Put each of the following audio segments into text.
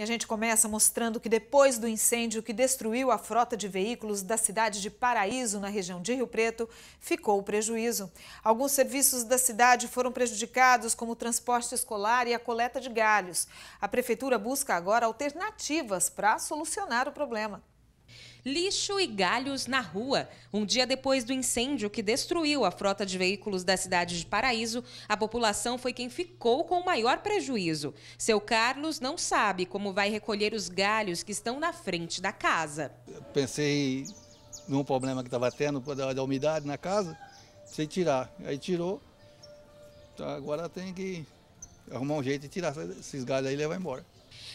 E a gente começa mostrando que depois do incêndio que destruiu a frota de veículos da cidade de Paraíso, na região de Rio Preto, ficou o prejuízo. Alguns serviços da cidade foram prejudicados, como o transporte escolar e a coleta de galhos. A prefeitura busca agora alternativas para solucionar o problema. Lixo e galhos na rua. Um dia depois do incêndio que destruiu a frota de veículos da cidade de Paraíso, a população foi quem ficou com o maior prejuízo. Seu Carlos não sabe como vai recolher os galhos que estão na frente da casa. Eu pensei num problema que estava tendo da, umidade na casa, sem tirar. Aí tirou. Então agora tem que arrumar um jeito de tirar esses galhos aí e levar embora.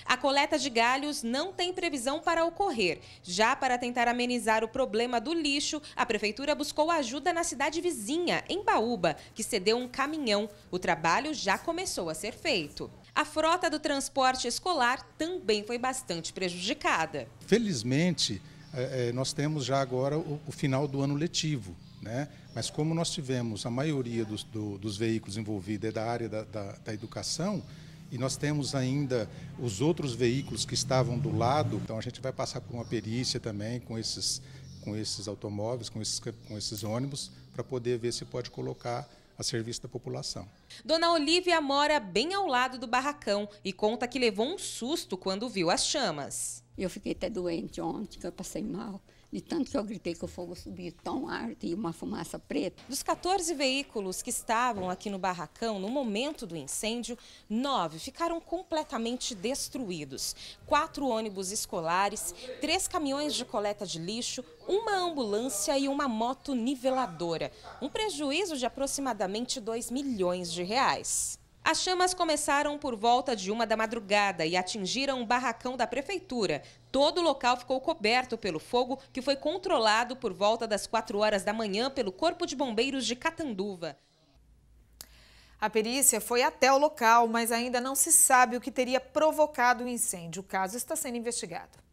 A coleta de galhos não tem previsão para ocorrer. Já para tentar amenizar o problema do lixo, a prefeitura buscou ajuda na cidade vizinha, em Baúba, que cedeu um caminhão. O trabalho já começou a ser feito. A frota do transporte escolar também foi bastante prejudicada. Felizmente, é, é, nós temos já agora o final do ano letivo. Né? Mas como nós tivemos a maioria dos, do, dos veículos envolvidos é da área da, da, da educação, e nós temos ainda os outros veículos que estavam do lado, então a gente vai passar por uma perícia também com esses, com esses automóveis, com esses, com esses ônibus, para poder ver se pode colocar a serviço da população. Dona Olivia mora bem ao lado do barracão e conta que levou um susto quando viu as chamas. Eu fiquei até doente ontem, que eu passei mal de tanto que eu gritei que o fogo subiu tão alto e uma fumaça preta. Dos 14 veículos que estavam aqui no barracão no momento do incêndio, nove ficaram completamente destruídos. Quatro ônibus escolares, três caminhões de coleta de lixo, uma ambulância e uma moto niveladora. Um prejuízo de aproximadamente 2 milhões de reais. As chamas começaram por volta de uma da madrugada e atingiram um barracão da prefeitura. Todo o local ficou coberto pelo fogo, que foi controlado por volta das 4 horas da manhã pelo Corpo de Bombeiros de Catanduva. A perícia foi até o local, mas ainda não se sabe o que teria provocado o incêndio. O caso está sendo investigado.